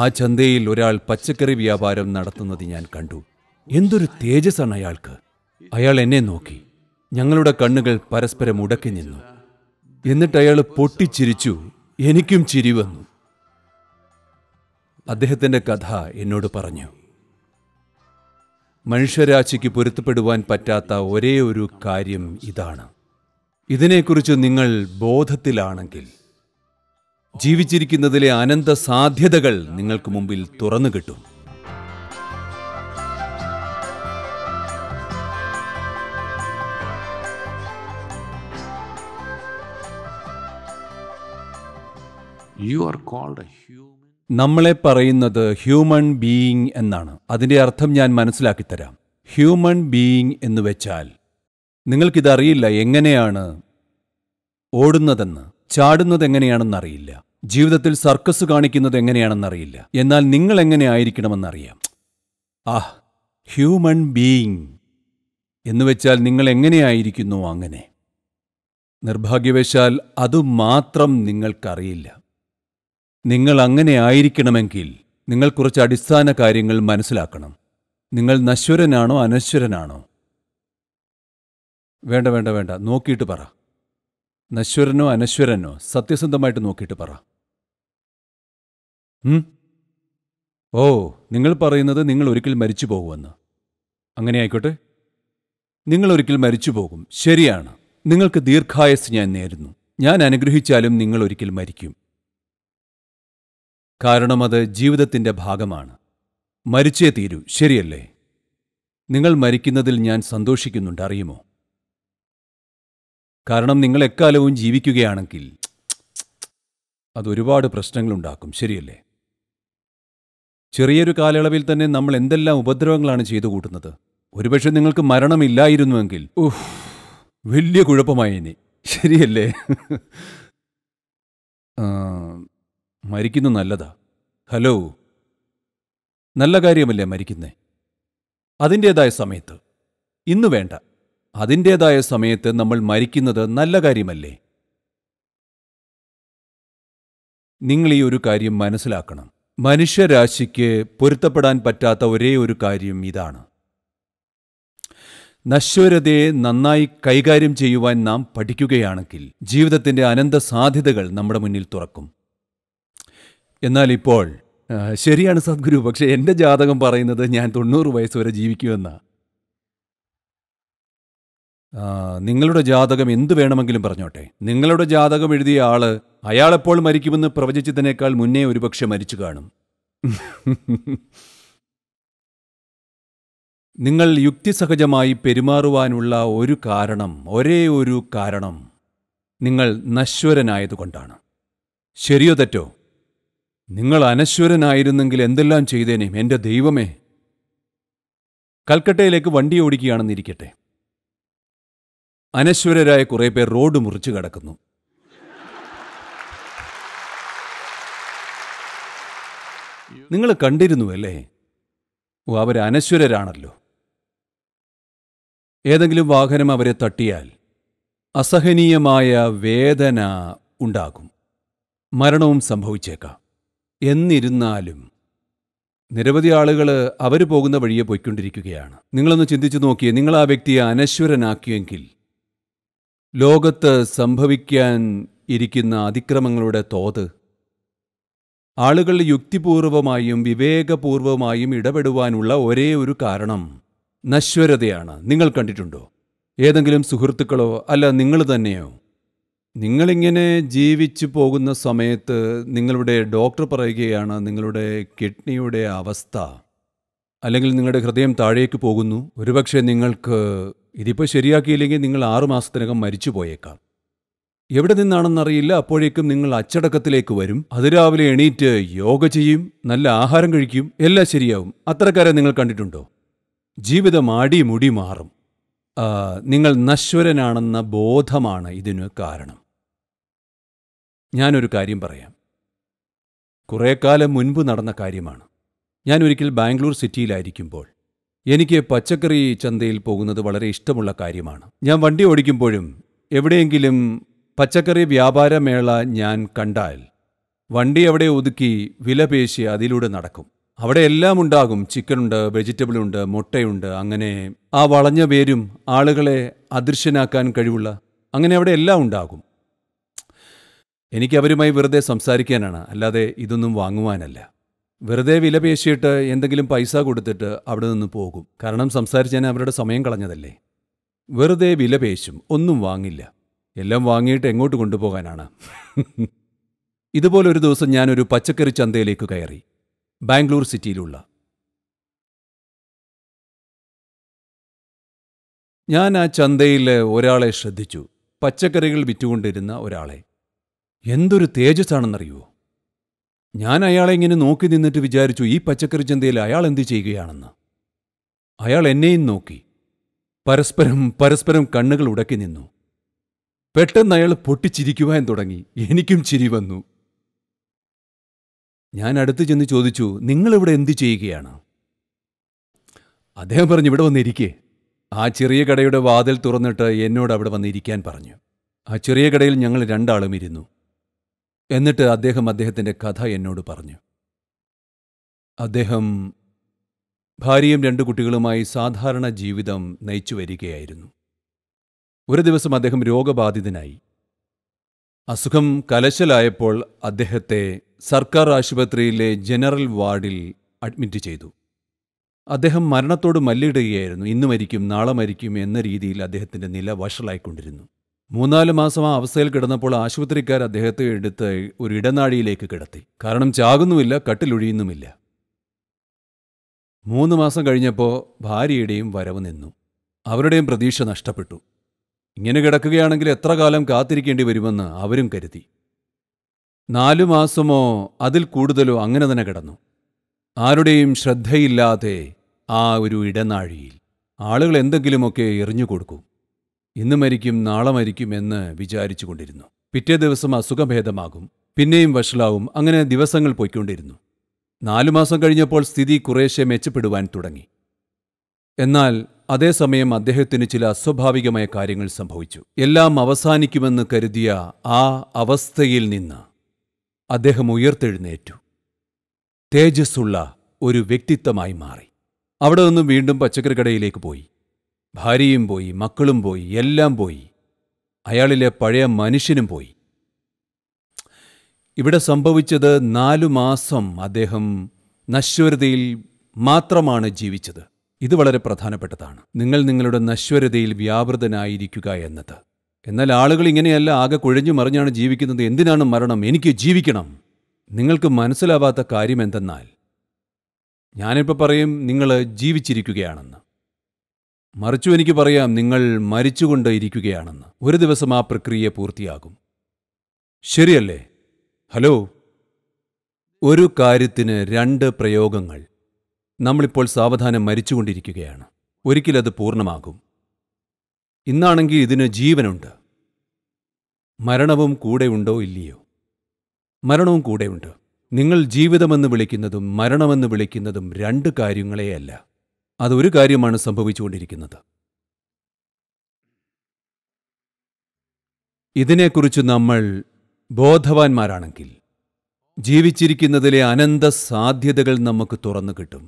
ആ ചന്തയിൽ ഒരാൾ പച്ചക്കറി വ്യാപാരം നടത്തുന്നത് ഞാൻ കണ്ടു എന്തൊരു തേജസ്സാണ് അയാൾക്ക് അയാൾ എന്നെ നോക്കി ഞങ്ങളുടെ കണ്ണുകൾ പരസ്പരം ഉടക്കി നിന്നു എന്നിട്ട് അയാൾ പൊട്ടിച്ചിരിച്ചു എനിക്കും ചിരി വന്നു അദ്ദേഹത്തിൻ്റെ കഥ എന്നോട് പറഞ്ഞു മനുഷ്യരാശിക്ക് പൊരുത്തപ്പെടുവാൻ പറ്റാത്ത ഒരേ ഒരു കാര്യം ഇതാണ് ഇതിനെക്കുറിച്ച് നിങ്ങൾ ബോധത്തിലാണെങ്കിൽ ജീവിച്ചിരിക്കുന്നതിലെ അനന്ത സാധ്യതകൾ നിങ്ങൾക്ക് മുമ്പിൽ തുറന്നു കിട്ടും യു ആർ കോൾഡ് നമ്മളെ പറയുന്നത് ഹ്യൂമൻ ബീയിങ് എന്നാണ് അതിൻ്റെ അർത്ഥം ഞാൻ മനസ്സിലാക്കി തരാം ഹ്യൂമൻ ബീയിങ് എന്ന് വെച്ചാൽ നിങ്ങൾക്കിതറിയില്ല എങ്ങനെയാണ് ഓടുന്നതെന്ന് ചാടുന്നത് എങ്ങനെയാണെന്നറിയില്ല ജീവിതത്തിൽ സർക്കസ് കാണിക്കുന്നത് എങ്ങനെയാണെന്നറിയില്ല എന്നാൽ നിങ്ങൾ എങ്ങനെ ആയിരിക്കണമെന്നറിയാം ആ ഹ്യൂമൻ ബീയിങ് എന്നുവെച്ചാൽ നിങ്ങൾ എങ്ങനെയായിരിക്കുന്നു അങ്ങനെ നിർഭാഗ്യവശാൽ അതുമാത്രം നിങ്ങൾക്കറിയില്ല നിങ്ങൾ അങ്ങനെ ആയിരിക്കണമെങ്കിൽ നിങ്ങൾ കുറച്ച് അടിസ്ഥാന കാര്യങ്ങൾ മനസ്സിലാക്കണം നിങ്ങൾ നശ്വരനാണോ അനശ്വരനാണോ വേണ്ട വേണ്ട വേണ്ട നോക്കിയിട്ട് പറ നശ്വരനോ അനശ്വരനോ സത്യസന്ധമായിട്ട് നോക്കിയിട്ട് പറ ഓ നിങ്ങൾ പറയുന്നത് നിങ്ങൾ ഒരിക്കൽ മരിച്ചു പോകുമെന്ന് അങ്ങനെ ആയിക്കോട്ടെ നിങ്ങൾ ഒരിക്കൽ മരിച്ചു പോകും ശരിയാണ് നിങ്ങൾക്ക് ദീർഘായസ് ഞാൻ നേരുന്നു ഞാൻ അനുഗ്രഹിച്ചാലും നിങ്ങൾ ഒരിക്കൽ മരിക്കും കാരണം അത് ജീവിതത്തിൻ്റെ ഭാഗമാണ് മരിച്ചേ തീരൂ ശരിയല്ലേ നിങ്ങൾ മരിക്കുന്നതിൽ ഞാൻ സന്തോഷിക്കുന്നുണ്ട് അറിയുമോ കാരണം നിങ്ങൾ എക്കാലവും ജീവിക്കുകയാണെങ്കിൽ അതൊരുപാട് പ്രശ്നങ്ങളുണ്ടാക്കും ശരിയല്ലേ ചെറിയൊരു കാലയളവിൽ തന്നെ നമ്മൾ എന്തെല്ലാം ഉപദ്രവങ്ങളാണ് ചെയ്തു കൂട്ടുന്നത് ഒരുപക്ഷെ നിങ്ങൾക്ക് മരണമില്ലായിരുന്നുവെങ്കിൽ ഊഹ് വലിയ കുഴപ്പമായി ഇനി ശരിയല്ലേ മരിക്കുന്നു നല്ലതാ ഹലോ നല്ല കാര്യമല്ലേ മരിക്കുന്നേ അതിൻ്റേതായ സമയത്ത് ഇന്ന് വേണ്ട അതിൻ്റേതായ സമയത്ത് നമ്മൾ മരിക്കുന്നത് നല്ല കാര്യമല്ലേ നിങ്ങൾ ഈ ഒരു കാര്യം മനസ്സിലാക്കണം മനുഷ്യരാശിക്ക് പൊരുത്തപ്പെടാൻ പറ്റാത്ത ഒരേ ഒരു കാര്യം ഇതാണ് നശ്വരതയെ നന്നായി കൈകാര്യം ചെയ്യുവാൻ നാം പഠിക്കുകയാണെങ്കിൽ ജീവിതത്തിൻ്റെ അനന്ത സാധ്യതകൾ നമ്മുടെ മുന്നിൽ തുറക്കും എന്നാൽ ഇപ്പോൾ ശരിയാണ് സദ്ഗുരു പക്ഷേ എൻ്റെ ജാതകം പറയുന്നത് ഞാൻ തൊണ്ണൂറ് വയസ്സ് വരെ ജീവിക്കുമെന്നാണ് നിങ്ങളുടെ ജാതകം എന്തു വേണമെങ്കിലും പറഞ്ഞോട്ടെ നിങ്ങളുടെ ജാതകം എഴുതിയ ആള് അയാളെപ്പോൾ മരിക്കുമെന്ന് പ്രവചിച്ചതിനേക്കാൾ മുന്നേ ഒരുപക്ഷെ മരിച്ചു കാണും നിങ്ങൾ യുക്തിസഹജമായി പെരുമാറുവാനുള്ള ഒരു കാരണം ഒരേ ഒരു കാരണം നിങ്ങൾ നശ്വരനായതുകൊണ്ടാണ് ശരിയോ തെറ്റോ നിങ്ങൾ അനശ്വരനായിരുന്നെങ്കിൽ എന്തെല്ലാം ചെയ്തേനേം എൻ്റെ ദൈവമേ കൽക്കട്ടയിലേക്ക് വണ്ടി ഓടിക്കുകയാണെന്നിരിക്കട്ടെ അനശ്വരരായ കുറേ പേർ റോഡ് മുറിച്ച് കിടക്കുന്നു നിങ്ങൾ കണ്ടിരുന്നു അല്ലേ ഓ അവർ അനശ്വരരാണല്ലോ ഏതെങ്കിലും വാഹനം അവരെ തട്ടിയാൽ അസഹനീയമായ വേദന ഉണ്ടാകും മരണവും സംഭവിച്ചേക്കാം എന്നിരുന്നാലും നിരവധി ആളുകൾ അവർ പോകുന്ന വഴിയെ പോയിക്കൊണ്ടിരിക്കുകയാണ് നിങ്ങളൊന്ന് ചിന്തിച്ചു നോക്കിയേ നിങ്ങൾ ആ വ്യക്തിയെ അനശ്വരനാക്കിയെങ്കിൽ ലോകത്ത് സംഭവിക്കാൻ ഇരിക്കുന്ന അതിക്രമങ്ങളുടെ തോത് ആളുകൾ യുക്തിപൂർവമായും വിവേകപൂർവമായും ഇടപെടുവാനുള്ള ഒരേ ഒരു കാരണം നശ്വരതയാണ് നിങ്ങൾ കണ്ടിട്ടുണ്ടോ ഏതെങ്കിലും സുഹൃത്തുക്കളോ അല്ല നിങ്ങൾ തന്നെയോ നിങ്ങളിങ്ങനെ ജീവിച്ചു പോകുന്ന സമയത്ത് നിങ്ങളുടെ ഡോക്ടർ പറയുകയാണ് നിങ്ങളുടെ കിഡ്നിയുടെ അവസ്ഥ അല്ലെങ്കിൽ നിങ്ങളുടെ ഹൃദയം താഴേക്ക് പോകുന്നു ഒരുപക്ഷെ നിങ്ങൾക്ക് ഇതിപ്പോൾ ശരിയാക്കിയില്ലെങ്കിൽ നിങ്ങൾ ആറുമാസത്തിനകം മരിച്ചു പോയേക്കാം എവിടെ നിന്നാണെന്നറിയില്ല അപ്പോഴേക്കും നിങ്ങൾ അച്ചടക്കത്തിലേക്ക് വരും അതിരാവിലെ എണീറ്റ് യോഗ ചെയ്യും നല്ല ആഹാരം കഴിക്കും എല്ലാം ശരിയാവും അത്രക്കാരെ നിങ്ങൾ കണ്ടിട്ടുണ്ടോ ജീവിതം ആടി മുടി മാറും നിങ്ങൾ നശ്വരനാണെന്ന ബോധമാണ് ഇതിന് കാരണം ഞാനൊരു കാര്യം പറയാം കുറേ കാലം മുൻപ് നടന്ന കാര്യമാണ് ഞാൻ ഒരിക്കൽ ബാംഗ്ലൂർ സിറ്റിയിലായിരിക്കുമ്പോൾ എനിക്ക് പച്ചക്കറി ചന്തയിൽ പോകുന്നത് വളരെ ഇഷ്ടമുള്ള കാര്യമാണ് ഞാൻ വണ്ടി ഓടിക്കുമ്പോഴും എവിടെയെങ്കിലും പച്ചക്കറി വ്യാപാരമേള ഞാൻ കണ്ടാൽ വണ്ടി അവിടെ ഒതുക്കി വിലപേശി അതിലൂടെ നടക്കും അവിടെ എല്ലാം ഉണ്ടാകും ചിക്കനുണ്ട് വെജിറ്റബിളുണ്ട് മുട്ടയുണ്ട് അങ്ങനെ ആ വളഞ്ഞ പേരും ആളുകളെ അദൃശ്യനാക്കാൻ കഴിവുള്ള അങ്ങനെ അവിടെ എല്ലാം ഉണ്ടാകും എനിക്ക് അവരുമായി വെറുതെ സംസാരിക്കാനാണ് അല്ലാതെ ഇതൊന്നും വാങ്ങുവാനല്ല വെറുതെ വില പേശിയിട്ട് എന്തെങ്കിലും പൈസ കൊടുത്തിട്ട് അവിടെ നിന്ന് പോകും കാരണം സംസാരിച്ചതിന് അവരുടെ സമയം കളഞ്ഞതല്ലേ വെറുതെ വില പേശും ഒന്നും വാങ്ങില്ല എല്ലാം വാങ്ങിയിട്ട് എങ്ങോട്ട് കൊണ്ടുപോകാനാണ് ഇതുപോലൊരു ദിവസം ഞാനൊരു പച്ചക്കറി ചന്തയിലേക്ക് കയറി ബാംഗ്ലൂർ സിറ്റിയിലുള്ള ഞാൻ ആ ചന്തയിൽ ഒരാളെ ശ്രദ്ധിച്ചു പച്ചക്കറികൾ വിറ്റുകൊണ്ടിരുന്ന ഒരാളെ എന്തൊരു തേജസ് ആണെന്നറിയുമോ ഞാൻ അയാളെ ഇങ്ങനെ നോക്കി നിന്നിട്ട് വിചാരിച്ചു ഈ പച്ചക്കറി ചന്തയിൽ അയാൾ എന്ത് ചെയ്യുകയാണെന്ന് അയാൾ എന്നെയും നോക്കി പരസ്പരം പരസ്പരം കണ്ണുകൾ ഉടക്കി നിന്നു പെട്ടെന്ന് അയാൾ പൊട്ടിച്ചിരിക്കുവാൻ തുടങ്ങി എനിക്കും ചിരി വന്നു ഞാൻ അടുത്ത് ചെന്ന് ചോദിച്ചു നിങ്ങളിവിടെ എന്ത് ചെയ്യുകയാണ് അദ്ദേഹം പറഞ്ഞു ഇവിടെ വന്നിരിക്കേ ആ ചെറിയ കടയുടെ വാതിൽ തുറന്നിട്ട് എന്നോട് അവിടെ വന്നിരിക്കാൻ പറഞ്ഞു ആ ചെറിയ കടയിൽ ഞങ്ങൾ രണ്ടാളും ഇരുന്നു എന്നിട്ട് അദ്ദേഹം അദ്ദേഹത്തിൻ്റെ കഥ എന്നോട് പറഞ്ഞു അദ്ദേഹം ഭാര്യയും രണ്ട് കുട്ടികളുമായി സാധാരണ ജീവിതം നയിച്ചു വരികയായിരുന്നു ഒരു ദിവസം അദ്ദേഹം രോഗബാധിതനായി അസുഖം കലശലായപ്പോൾ അദ്ദേഹത്തെ സർക്കാർ ആശുപത്രിയിലെ ജനറൽ വാർഡിൽ അഡ്മിറ്റ് ചെയ്തു അദ്ദേഹം മരണത്തോട് മല്ലിടുകയായിരുന്നു ഇന്ന് മരിക്കും നാളെ മരിക്കും എന്ന രീതിയിൽ അദ്ദേഹത്തിൻ്റെ നില വഷളായിക്കൊണ്ടിരുന്നു മൂന്നാല് മാസം ആ അവസ്ഥയിൽ കിടന്നപ്പോൾ ആശുപത്രിക്കാർ അദ്ദേഹത്തെ എടുത്ത് ഒരു ഇടനാഴിയിലേക്ക് കിടത്തി കാരണം ചാകുന്നുമില്ല കട്ടിലൊഴിയുന്നുമില്ല മൂന്ന് മാസം കഴിഞ്ഞപ്പോൾ ഭാര്യയുടെയും വരവ് നിന്നു അവരുടെയും പ്രതീക്ഷ നഷ്ടപ്പെട്ടു ഇങ്ങനെ കിടക്കുകയാണെങ്കിൽ എത്ര കാലം കാത്തിരിക്കേണ്ടി വരുമെന്ന് അവരും കരുതി നാലു മാസമോ അതിൽ കൂടുതലോ അങ്ങനെ തന്നെ കിടന്നു ആരുടെയും ശ്രദ്ധയില്ലാതെ ആ ഒരു ഇടനാഴിയിൽ ആളുകൾ എന്തെങ്കിലുമൊക്കെ എറിഞ്ഞു കൊടുക്കും ഇന്ന് മരിക്കും നാളെ മരിക്കും എന്ന് വിചാരിച്ചു കൊണ്ടിരുന്നു പിറ്റേ ദിവസം അസുഖഭേദമാകും പിന്നെയും വഷളാവും അങ്ങനെ ദിവസങ്ങൾ പോയിക്കൊണ്ടിരുന്നു നാലു മാസം കഴിഞ്ഞപ്പോൾ സ്ഥിതി കുറേശ്ശെ മെച്ചപ്പെടുവാൻ തുടങ്ങി എന്നാൽ അതേസമയം അദ്ദേഹത്തിന് ചില അസ്വാഭാവികമായ കാര്യങ്ങൾ സംഭവിച്ചു എല്ലാം അവസാനിക്കുമെന്ന് കരുതിയ ആ അവസ്ഥയിൽ നിന്ന് അദ്ദേഹം ഉയർത്തെഴുന്നേറ്റു തേജസ്സുള്ള ഒരു വ്യക്തിത്വമായി മാറി അവിടെ നിന്നും വീണ്ടും പച്ചക്കറി കടയിലേക്ക് പോയി ഭാര്യയും പോയി മക്കളും പോയി എല്ലാം പോയി അയാളിലെ പഴയ മനുഷ്യനും പോയി ഇവിടെ സംഭവിച്ചത് നാലു മാസം അദ്ദേഹം നശ്വരതയിൽ മാത്രമാണ് ജീവിച്ചത് ഇത് വളരെ പ്രധാനപ്പെട്ടതാണ് നിങ്ങൾ നിങ്ങളുടെ നശ്വരതയിൽ വ്യാപൃതനായിരിക്കുക എന്നത് എന്നാൽ ആളുകൾ ഇങ്ങനെയല്ല ആകെ കുഴഞ്ഞു മറിഞ്ഞാണ് ജീവിക്കുന്നത് എന്തിനാണ് മരണം എനിക്ക് ജീവിക്കണം നിങ്ങൾക്ക് മനസ്സിലാവാത്ത കാര്യം എന്തെന്നാൽ ഞാനിപ്പോൾ പറയും നിങ്ങൾ ജീവിച്ചിരിക്കുകയാണെന്ന് മറിച്ചു എനിക്ക് പറയാം നിങ്ങൾ മരിച്ചുകൊണ്ട് ഇരിക്കുകയാണെന്ന് ഒരു ദിവസം ആ പ്രക്രിയ പൂർത്തിയാകും ശരിയല്ലേ ഹലോ ഒരു കാര്യത്തിന് രണ്ട് പ്രയോഗങ്ങൾ നമ്മളിപ്പോൾ സാവധാനം മരിച്ചുകൊണ്ടിരിക്കുകയാണ് ഒരിക്കലത് പൂർണ്ണമാകും ഇന്നാണെങ്കിൽ ഇതിന് ജീവനുണ്ട് മരണവും കൂടെയുണ്ടോ ഇല്ലയോ മരണവും കൂടെയുണ്ട് നിങ്ങൾ ജീവിതമെന്ന് വിളിക്കുന്നതും മരണമെന്ന് വിളിക്കുന്നതും രണ്ട് കാര്യങ്ങളെയല്ല അതൊരു കാര്യമാണ് സംഭവിച്ചുകൊണ്ടിരിക്കുന്നത് ഇതിനെക്കുറിച്ച് നമ്മൾ ബോധവാന്മാരാണെങ്കിൽ ജീവിച്ചിരിക്കുന്നതിലെ അനന്ത സാധ്യതകൾ നമുക്ക് തുറന്നു കിട്ടും